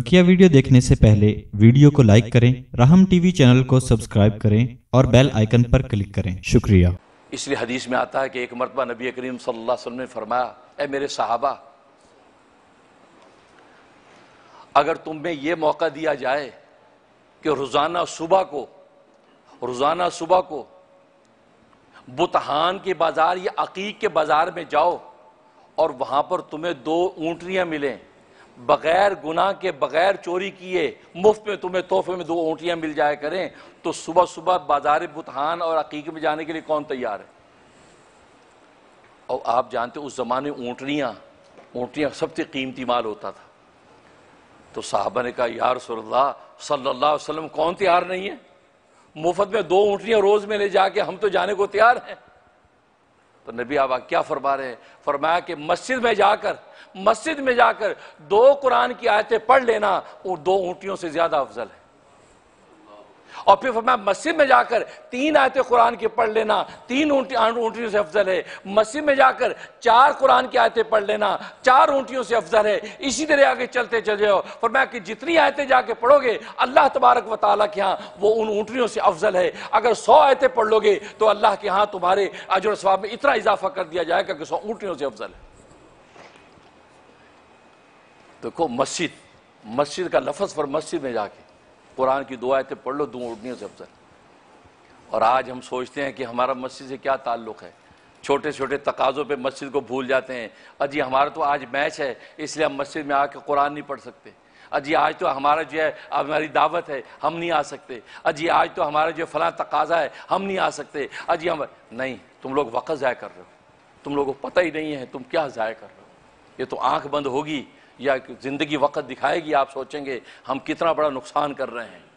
बकिया वीडियो देखने से पहले वीडियो को लाइक करें राहम टीवी चैनल को सब्सक्राइब करें और बेल आइकन पर क्लिक करें शुक्रिया इसलिए हदीस में आता है कि एक मरतबा नबी करीम सल्लल्लाहु अलैहि वसल्लम ने फरमाया ए मेरे साहबा अगर तुम्हें यह ये मौका दिया जाए कि रोज़ाना सुबह को रोज़ाना सुबह को बुतहान के बाज़ार या अकीक के बाज़ार में जाओ और वहां पर तुम्हें दो ऊंटनियां मिलें बगैर गुनाह के बगैर चोरी किए मुफ्त में तुम्हें तोहफे में दो ऊंटियां मिल जाए करें तो सुबह सुबह बाजार बुतहान और अकीक में जाने के लिए कौन तैयार है और आप जानते उस ज़माने ऊंटनियां ऊंटियां सबसे कीमती माल होता था तो साहबा ने कहा यार सल्ला सल्ला वसलम कौन तैयार नहीं है मुफ्त में दो ऊंटियां रोज़ में ले जाके हम तो जाने को तैयार हैं तो नबी आबा क्या फरमा रहे हैं फरमाया कि मस्जिद में जाकर मस्जिद में जाकर दो कुरान की आयतें पढ़ लेना और दो ऊँटियों से ज़्यादा अफजल है और फिर फरमाया मस्जिद में जाकर तीन आयतें कुरान की पढ़ लेना तीन ऊँटियों से अफजल है मस्जिद में जाकर चार कुरान की आयतें पढ़ लेना चार ऊँटियों से अफजल है इसी तरह आगे चलते चल जाओ फरमाया कि जितनी आयतें जाके पढ़ोगे अल्लाह तबारक व ताली के यहाँ वो उन ऊंटियों से अफजल है अगर सौ आयतें पढ़ लोगे तो अल्लाह के यहाँ तुम्हारे अजर स्वाब में इतना इजाफा कर दिया जाएगा कि सौ ऊंटियों से अफजल है देखो मस्जिद मस्जिद का लफज पर मस्जिद में जाके कुरान की दो तो आयतें पढ़ लो दुआ उठनी है सबसे और आज हम सोचते हैं कि हमारा मस्जिद से क्या ताल्लुक़ है छोटे छोटे तकाज़ों पर मस्जिद को भूल जाते हैं अजी हमारा तो आज मैच है इसलिए हम मस्जिद में आकर कुरान नहीं पढ़ सकते अजी आज तो हमारा जो है हमारी दावत है हम नहीं आ सकते अजी आज तो हमारा जो फला तकाजा है हम नहीं आ सकते अजी हम नहीं तुम लोग वक़्त ज़ाय कर रहे हो तुम लोगों को पता ही नहीं है तुम क्या ज़ाय कर रहे हो ये तो आँख बंद होगी या ज़िंदगी वक्त दिखाएगी आप सोचेंगे हम कितना बड़ा नुकसान कर रहे हैं